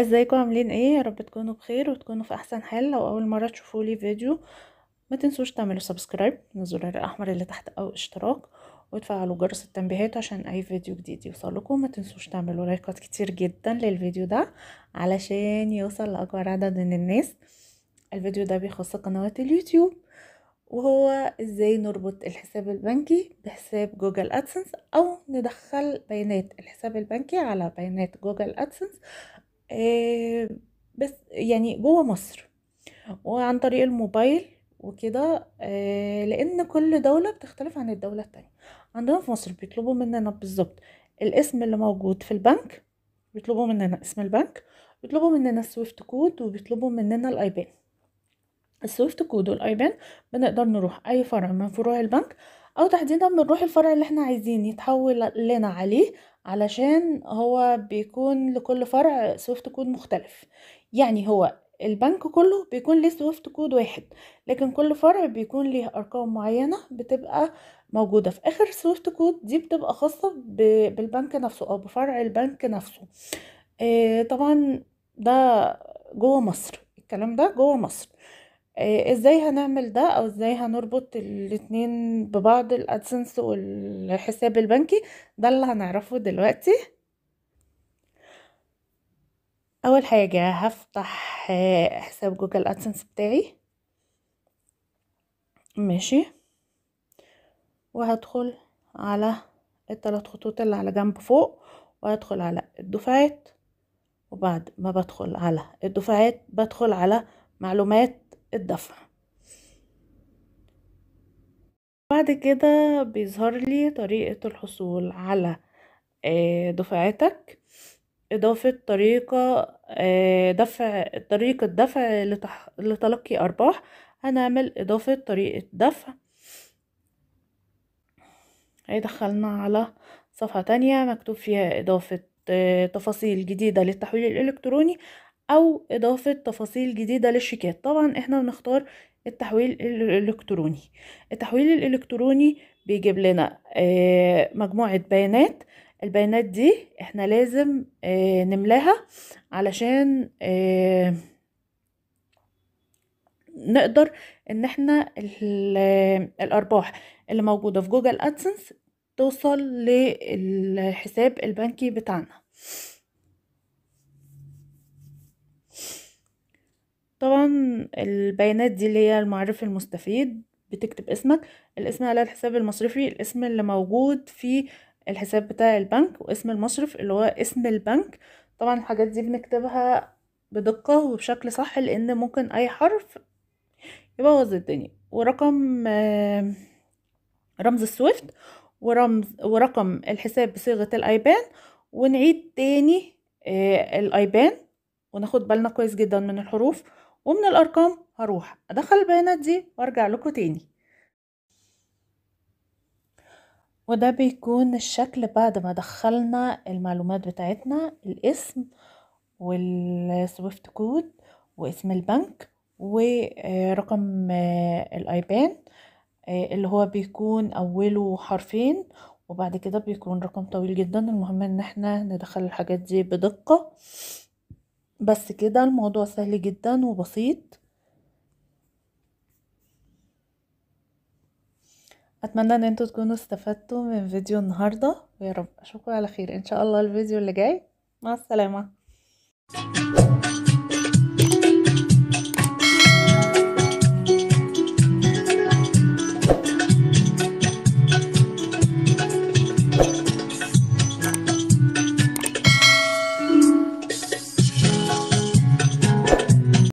ازيكم عاملين ايه يا رب تكونوا بخير وتكونوا في احسن حال لو اول مره تشوفوا لي فيديو ما تنسوش تعملوا سبسكرايب من الزرار الاحمر اللي تحت او اشتراك وتفعلوا جرس التنبيهات عشان اي فيديو جديد يوصلكم ما تنسوش تعملوا لايكات كتير جدا للفيديو ده علشان يوصل لاكبر عدد من الناس الفيديو ده بيخص قنوات اليوتيوب وهو ازاي نربط الحساب البنكي بحساب جوجل ادسنس او ندخل بيانات الحساب البنكي على بيانات جوجل ادسنس آه، بس يعني جوه مصر وعن طريق الموبايل وكده آه، لان كل دولة بتختلف عن الدولة التانية عندنا في مصر بيطلبوا مننا بالظبط الاسم اللي موجود في البنك بيطلبوا مننا اسم البنك بيطلبوا مننا السويفت كود وبيطلبوا مننا الايبان السويفت كود والايبان بنقدر نروح اي فرع من فروع البنك او تحديدا بنروح الفرع اللي احنا عايزين يتحول لنا عليه علشان هو بيكون لكل فرع سويفت كود مختلف يعني هو البنك كله بيكون ليه سويفت كود واحد لكن كل فرع بيكون ليه ارقام معينه بتبقى موجوده في اخر سويفت كود دي بتبقى خاصه بالبنك نفسه او بفرع البنك نفسه آه، طبعا ده جوه مصر الكلام ده جوه مصر آه، ازاي هنعمل ده او ازاي هنربط الاتنين ببعض الادسنس والحساب البنكي ده اللي هنعرفه دلوقتي اول حاجة هفتح آه، حساب جوجل ادسنس بتاعي ماشي وهدخل على الثلاث خطوط اللي على جنب فوق وهدخل على الدفعات وبعد ما بدخل على الدفعات بدخل على معلومات الدفع بعد كده بيظهر لي طريقة الحصول على آه، دفعتك إضافة طريقة آه، دفع طريقة دفع لتلقي أرباح هنعمل إضافة طريقة دفع هيدخلنا على صفحة تانية مكتوب فيها إضافة آه، تفاصيل جديدة للتحويل الإلكتروني او اضافة تفاصيل جديدة للشيكات طبعا احنا بنختار التحويل الالكتروني التحويل الالكتروني بيجيب لنا آه، مجموعة بيانات البيانات دي احنا لازم آه، نملاها علشان آه، نقدر ان احنا الارباح اللي موجودة في جوجل ادسنس توصل للحساب البنكي بتاعنا طبعا البيانات دي اللي هي المعرف المستفيد بتكتب اسمك الاسم على الحساب المصرفي الاسم اللي موجود في الحساب بتاع البنك واسم المصرف اللي هو اسم البنك طبعا الحاجات دي بنكتبها بدقة وبشكل صح لان ممكن اي حرف يبوظ الدنيا ورقم آه، رمز السويفت ورمز ورقم الحساب بصيغة الايبان ونعيد تاني آه، الايبان وناخد بالنا كويس جدا من الحروف ومن الأرقام هروح أدخل البيانات دي وأرجع لكم تاني وده بيكون الشكل بعد ما دخلنا المعلومات بتاعتنا الاسم والسويفت كود واسم البنك ورقم آه، الايبان آه، اللي هو بيكون اوله حرفين وبعد كده بيكون رقم طويل جدا المهم ان احنا ندخل الحاجات دي بدقة بس كده الموضوع سهل جدا وبسيط اتمنى ان انتوا تكونوا استفدتوا من فيديو النهارده ويا رب اشوفكم على خير ان شاء الله الفيديو اللي جاي مع السلامه